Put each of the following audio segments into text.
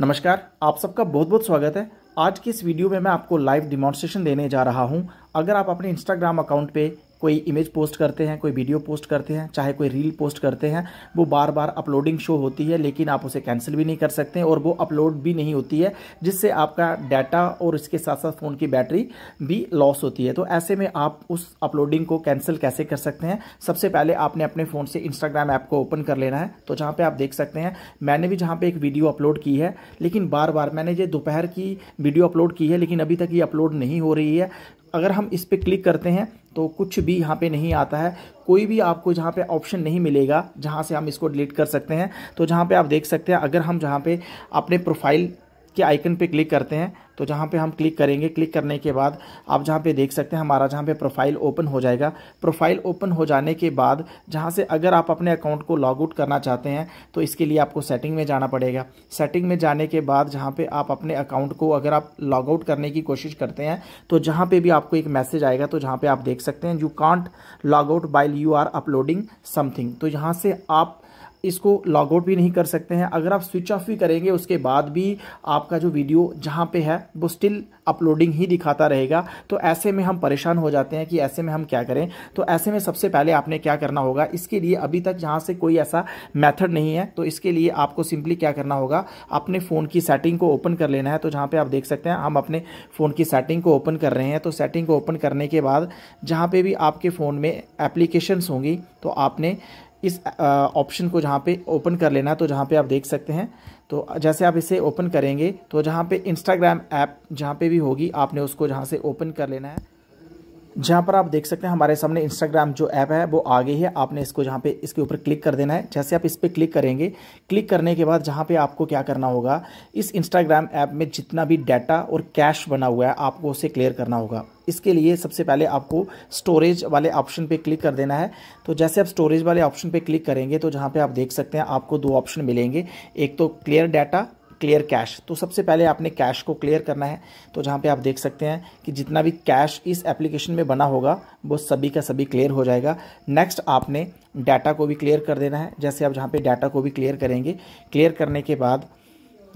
नमस्कार आप सबका बहुत बहुत स्वागत है आज की इस वीडियो में मैं आपको लाइव डिमॉन्स्ट्रेशन देने जा रहा हूं अगर आप अपने इंस्टाग्राम अकाउंट पे कोई इमेज पोस्ट करते हैं कोई वीडियो पोस्ट करते हैं चाहे कोई रील पोस्ट करते हैं वो बार बार अपलोडिंग शो होती है लेकिन आप उसे कैंसिल भी नहीं कर सकते और वो अपलोड भी नहीं होती है जिससे आपका डाटा और इसके साथ साथ फ़ोन की बैटरी भी लॉस होती है तो ऐसे में आप उस अपलोडिंग को कैंसिल कैसे कर सकते हैं सबसे पहले आपने अपने फ़ोन से इंस्टाग्राम ऐप को ओपन कर लेना है तो जहाँ पर आप देख सकते हैं मैंने भी जहाँ पर एक वीडियो अपलोड की है लेकिन बार बार मैंने ये दोपहर की वीडियो अपलोड की है लेकिन अभी तक ये अपलोड नहीं हो रही है अगर हम इस पर क्लिक करते हैं तो कुछ भी यहाँ पे नहीं आता है कोई भी आपको जहाँ पे ऑप्शन नहीं मिलेगा जहाँ से हम इसको डिलीट कर सकते हैं तो जहाँ पे आप देख सकते हैं अगर हम जहाँ पे अपने प्रोफाइल के आइकन पे क्लिक करते हैं तो जहाँ पे हम क्लिक करेंगे क्लिक करने के बाद आप जहाँ पे देख सकते हैं हमारा जहाँ पे प्रोफाइल ओपन हो जाएगा प्रोफाइल ओपन हो जाने के बाद जहाँ से अगर आप अपने अकाउंट को लॉग आउट करना चाहते हैं तो इसके लिए आपको सेटिंग में जाना पड़ेगा सेटिंग में जाने के बाद जहाँ पे आप अपने अकाउंट को अगर आप लॉग आउट करने की कोशिश करते हैं तो जहाँ पर भी आपको एक मैसेज आएगा तो जहाँ पर आप देख सकते हैं you can't log out while you are uploading something तो यहाँ से आप इसको लॉग आउट भी नहीं कर सकते हैं अगर आप स्विच ऑफ भी करेंगे उसके बाद भी आपका जो वीडियो जहाँ पे है वो स्टिल अपलोडिंग ही दिखाता रहेगा तो ऐसे में हम परेशान हो जाते हैं कि ऐसे में हम क्या करें तो ऐसे में सबसे पहले आपने क्या करना होगा इसके लिए अभी तक यहाँ से कोई ऐसा मैथड नहीं है तो इसके लिए आपको सिंपली क्या करना होगा अपने फ़ोन की सेटिंग को ओपन कर लेना है तो जहाँ पर आप देख सकते हैं हम अपने फ़ोन की सेटिंग को ओपन कर रहे हैं तो सेटिंग को ओपन करने के बाद जहाँ पर भी आपके फ़ोन में एप्लीकेशंस होंगी तो आपने इस ऑप्शन को जहाँ पे ओपन कर लेना तो जहाँ पे आप देख सकते हैं तो जैसे आप इसे ओपन करेंगे तो जहाँ पे इंस्टाग्राम ऐप जहाँ पे भी होगी आपने उसको जहाँ से ओपन कर लेना है जहाँ पर आप देख सकते हैं हमारे सामने इंस्टाग्राम जो ऐप है वो आगे ही है आपने इसको जहाँ पे इसके ऊपर क्लिक कर देना है जैसे आप इस पर क्लिक करेंगे क्लिक करने के बाद जहाँ पे आपको क्या करना होगा इस इंस्टाग्राम ऐप में जितना भी डाटा और कैश बना हुआ है आपको उसे क्लियर करना होगा इसके लिए सबसे पहले आपको स्टोरेज वाले ऑप्शन पे क्लिक कर देना है तो जैसे आप स्टोरेज वाले ऑप्शन पे क्लिक करेंगे तो जहाँ पे आप देख सकते हैं आपको दो ऑप्शन मिलेंगे एक तो क्लियर डाटा क्लियर कैश तो सबसे पहले आपने कैश को क्लियर करना है तो जहाँ पे आप देख सकते हैं कि जितना भी कैश इस एप्लीकेशन में बना होगा वो सभी का सभी क्लियर हो जाएगा नेक्स्ट आपने डाटा को भी क्लियर कर देना है जैसे आप जहाँ पे डाटा को भी क्लियर करेंगे क्लियर करने के बाद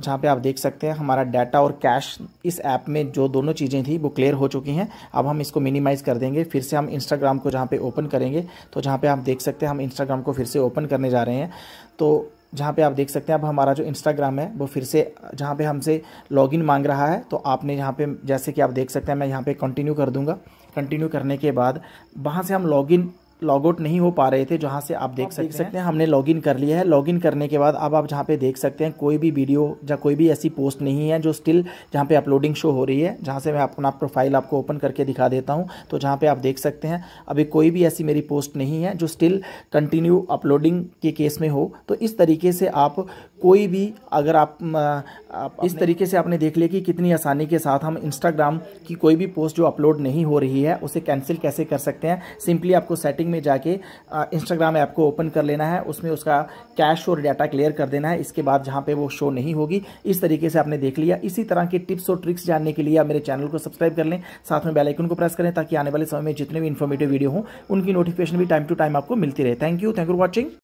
जहाँ पे आप देख सकते हैं हमारा डाटा और कैश इस ऐप में जो दोनों चीज़ें थी वो क्लियर हो चुकी हैं अब हम इसको मिनिमाइज़ कर देंगे फिर से हम इंस्टाग्राम को जहाँ पे ओपन करेंगे तो जहाँ पे आप देख सकते हैं हम इंस्टाग्राम को फिर से ओपन करने जा रहे हैं तो जहाँ पे आप देख सकते हैं अब हमारा जो इंस्टाग्राम है वो फिर से जहाँ पे हमसे लॉगिन मांग रहा है तो आपने यहाँ पे जैसे कि आप देख सकते हैं मैं यहाँ पे कंटिन्यू कर दूँगा कंटिन्यू करने के बाद वहाँ से हम लॉगिन लॉग आउट नहीं हो पा रहे थे जहाँ से आप देख सकते सकते हैं हमने लॉग इन कर लिया है लॉग इन करने के बाद अब आप जहाँ पे देख सकते हैं कोई भी वीडियो या कोई भी ऐसी पोस्ट नहीं है जो स्टिल जहाँ पे अपलोडिंग शो हो रही है जहाँ से मैं अपना प्रोफाइल आपको ओपन करके दिखा देता हूँ तो जहाँ पर आप देख सकते हैं अभी कोई भी ऐसी मेरी पोस्ट नहीं है जो स्टिल कंटिन्यू अपलोडिंग के केस में हो तो इस तरीके से आप कोई भी अगर आप, आप इस तरीके से आपने देख लिया कि कितनी आसानी के साथ हम इंस्टाग्राम की कोई भी पोस्ट जो अपलोड नहीं हो रही है उसे कैंसिल कैसे कर सकते हैं सिंपली आपको सेटिंग सेटिंग में जाके इंस्टाग्राम ऐप को ओपन कर लेना है उसमें उसका कैश और डाटा क्लियर कर देना है इसके बाद जहाँ पे वो शो नहीं होगी इस तरीके से आपने देख लिया इसी तरह की टिप्स और ट्रिक्स जानने के लिए आप मेरे चैनल को सब्सक्राइब कर लें साथ में बेलाइकन को प्रेस करें ताकि आने वाले समय में जितने भी इन्फॉर्मेटिव वीडियो हों उनकी नोटिफिकेशन भी टाइम टू टाइम आपको मिलती रहे thank you thank you for watching